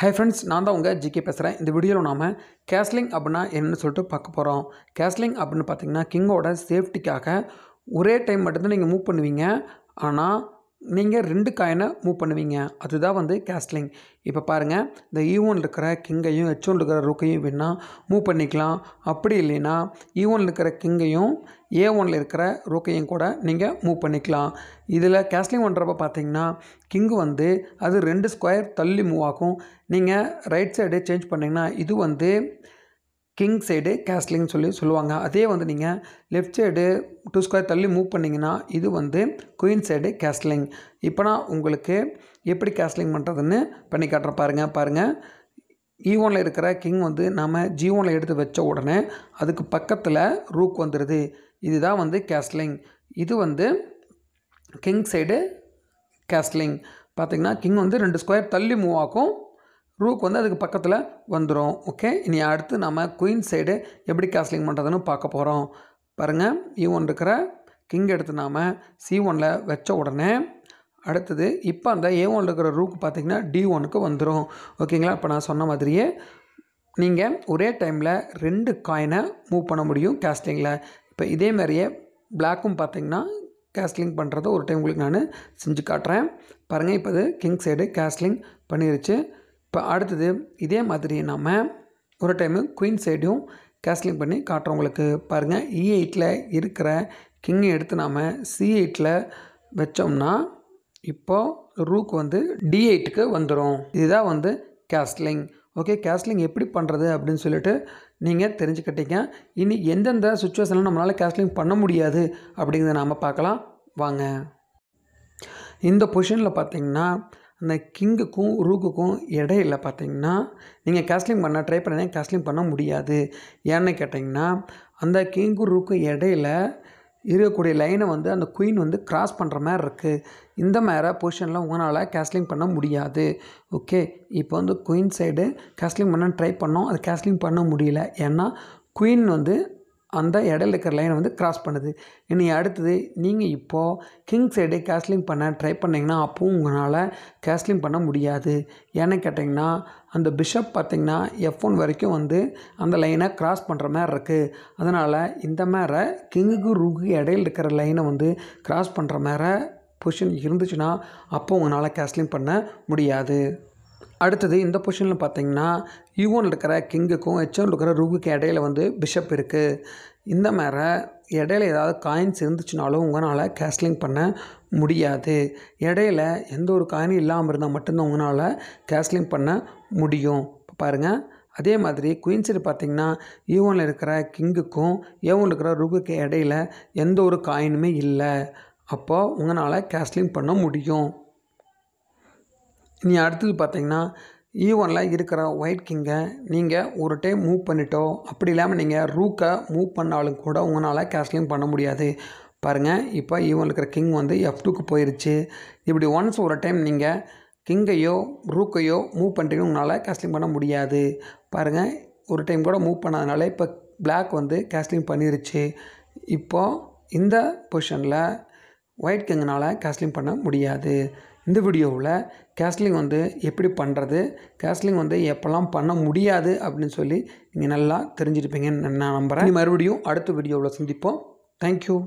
hey friends நான் தான் உங்கள் ஜிகே பேசுகிறேன் இந்த வீடியோவில் நாம் கேஸ்லிங் அப்படின்னா என்னென்னு சொல்லிட்டு பார்க்க போகிறோம் கேஸ்லிங் அப்படின்னு பார்த்தீங்கன்னா கிங்கோட சேஃப்டிக்காக ஒரே டைம் மட்டும்தான் நீங்கள் மூவ் பண்ணுவீங்க ஆனால் நீங்கள் ரெண்டு காயினை மூவ் பண்ணுவீங்க அதுதான் வந்து கேஸ்ட்லிங் இப்போ பாருங்கள் இந்த ஈவோன் e இருக்கிற கிங்கையும் ஒன் இருக்கிற ரூக்கையும் வேணால் மூவ் பண்ணிக்கலாம் அப்படி இல்லைன்னா ஈவோன் e இருக்கிற கிங்கையும் ஏ ஒனில் இருக்கிற ரூக்கையும் கூட நீங்கள் மூவ் பண்ணிக்கலாம் இதில் கேஸ்ட்லிங் பண்ணுறப்ப பார்த்தீங்கன்னா கிங்கு வந்து அது ரெண்டு ஸ்கொயர் தள்ளி மூவ் ஆகும் நீங்கள் ரைட் சைடு சேஞ்ச் பண்ணிங்கன்னா இது வந்து கிங் சைடு கேஸ்லிங்னு சொல்லி சொல்லுவாங்க அதே வந்து நீங்கள் லெஃப்ட் சைடு டூ ஸ்கொயர் தள்ளி மூவ் பண்ணிங்கன்னா இது வந்து குயின் சைடு கேஸ்லிங் இப்போ நான் உங்களுக்கு எப்படி கேஸ்லிங் பண்ணுறதுன்னு பண்ணி காட்டுறேன் பாருங்கள் பாருங்கள் இ e ஒனில் இருக்கிற கிங் வந்து நம்ம ஜி ஒனில் எடுத்து வச்ச உடனே அதுக்கு பக்கத்தில் ரூக் வந்துடுது இதுதான் வந்து கேஸ்லிங் இது வந்து கிங் சைடு கேஸ்லிங் பார்த்திங்கன்னா கிங் வந்து ரெண்டு ஸ்கொயர் தள்ளி மூவ் ஆகும் ரூக் வந்து அதுக்கு பக்கத்தில் வந்துடும் ஓகே இனி அடுத்து நம்ம குயின் சைடு எப்படி கேஸ்லிங் பண்ணுறதுன்னு பார்க்க போகிறோம் பாருங்கள் இ e ஒன் இருக்கிற கிங் எடுத்து நாம் சி ஒனில் வச்ச உடனே அடுத்தது இப்போ அந்த ஏ ஒனில் இருக்கிற ரூக்கு பார்த்திங்கன்னா டி ஒனுக்கு வந்துடும் ஓகேங்களா இப்போ நான் சொன்ன மாதிரியே நீங்கள் ஒரே டைமில் ரெண்டு காயினை மூவ் பண்ண முடியும் கேஸ்லிங்கில் இப்போ இதே மாதிரியே பிளாக்கும் பார்த்திங்கன்னா கேஸ்லிங் பண்ணுறத ஒரு டைம் உங்களுக்கு நான் செஞ்சு காட்டுறேன் பாருங்கள் இப்போ அது கிங் சைடு கேஸ்லிங் பண்ணிருச்சு இப்போ அடுத்தது இதே மாதிரி நாம் ஒரு டைமு குயின் சைடும் கேஸ்லிங் பண்ணி காட்டுறோம் உங்களுக்கு பாருங்கள் இ e எயிட்டில் இருக்கிற கிங்கை எடுத்து நாம் சி எயிட்டில் வச்சோம்னா இப்போது ரூக்கு வந்து டி எயிட்டுக்கு வந்துடும் இதுதான் வந்து கேஸ்லிங் ஓகே கேஸ்லிங் எப்படி பண்ணுறது அப்படின்னு சொல்லிட்டு நீங்கள் தெரிஞ்சுக்கிட்டீங்க இனி எந்தெந்த சுச்சுவேஷனில் நம்மளால் கேஸ்லிங் பண்ண முடியாது அப்படிங்கிறத நாம் பார்க்கலாம் வாங்க இந்த பொசிஷனில் பார்த்திங்கன்னா அந்த கிங்குக்கும் ரூக்குக்கும் இல்லை பார்த்தீங்கன்னா நீங்கள் கேஸ்லிங் பண்ண ட்ரை பண்ணினா கேஸ்லிங் பண்ண முடியாது ஏன்னு கேட்டிங்கன்னா அந்த கிங்கு ரூக்கும் இடையில இருக்கக்கூடிய லைனை வந்து அந்த குயின் வந்து கிராஸ் பண்ணுற மாதிரி இருக்குது இந்த மாதிரி பொசிஷனில் உங்களால் கேஸ்லிங் பண்ண முடியாது ஓகே இப்போ வந்து குயின் சைடு கேஸ்லிங் பண்ண ட்ரை பண்ணோம் அது கேஸ்லிங் பண்ண முடியல ஏன்னா குயின் வந்து அந்த இடையில இருக்கிற லைனை வந்து கிராஸ் பண்ணுது இனி அடுத்தது நீங்கள் இப்போது கிங் சைடு கேஸ்லிங் பண்ண ட்ரை பண்ணிங்கன்னா அப்பவும் உங்களால் கேஸ்லிங் பண்ண முடியாது ஏன்னு கேட்டிங்கன்னா அந்த பிஷப் பார்த்திங்கன்னா எஃப் ஒன் வரைக்கும் வந்து அந்த லைனை கிராஸ் பண்ணுற மாதிரி இருக்குது அதனால் இந்த மாதிரி கிங்குக்கு ரூக்கு இடையில இருக்கிற லைனை வந்து கிராஸ் பண்ணுற மாதிரி பொசிஷன் இருந்துச்சுன்னா அப்போ உங்களால் கேஸ்லிங் பண்ண முடியாது அடுத்தது இந்த பொசிஷனில் பார்த்தீங்கன்னா யூ1 இருக்கிற கிங்குக்கும் ஹெச் இருக்கிற ரூகுக்கு இடையில வந்து பிஷப் இருக்குது இந்த மாதிரி இடையில ஏதாவது காயின்ஸ் இருந்துச்சுனாலும் உங்களால் கேஸ்லிங் பண்ண முடியாது இடையில எந்த ஒரு காயினும் இல்லாமல் இருந்தால் மட்டும்தான் உங்களால் கேஸ்லிங் பண்ண முடியும் இப்போ பாருங்கள் அதே மாதிரி குயின்ஸில் பார்த்தீங்கன்னா ஈவனில் இருக்கிற கிங்குக்கும் ஏவனில் இருக்கிற ருகுக்கு இடையில எந்த ஒரு காயினுமே இல்லை அப்போது உங்களால் கேஸ்லிங் பண்ண முடியும் இனி அடுத்தது பார்த்தீங்கன்னா ஈவனில் e இருக்கிற ஒயிட் கிங்கை நீங்கள் ஒரு டைம் மூவ் பண்ணிட்டோ அப்படி இல்லாமல் நீங்கள் ரூக்கை மூவ் பண்ணாலும் கூட உங்களால் கேஷ்லிங் பண்ண முடியாது பாருங்கள் இப்போ ஈவன் e இருக்கிற கிங் வந்து எஃப் டூக்கு போயிடுச்சு இப்படி ஒன்ஸ் ஒரு டைம் நீங்கள் கிங்கையோ ரூக்கையோ மூவ் பண்ணுறீங்க உங்களால் கேஸ்லிங் பண்ண முடியாது பாருங்கள் ஒரு டைம் கூட மூவ் பண்ணாதனால இப்போ பிளாக் வந்து கேஸ்லிங் பண்ணிருச்சு இப்போது இந்த பொசிஷனில் ஒயிட் கிங்னால் கேஸ்லிங் பண்ண முடியாது இந்த வீடியோவில் கேஸ்லிங் வந்து எப்படி பண்ணுறது கேஸ்லிங் வந்து எப்போல்லாம் பண்ண முடியாது அப்படின்னு சொல்லி நீங்கள் நல்லா தெரிஞ்சிருப்பீங்கன்னு நான் நம்புகிறேன் மறுபடியும் அடுத்த வீடியோவில் சந்திப்போம் தேங்க்யூ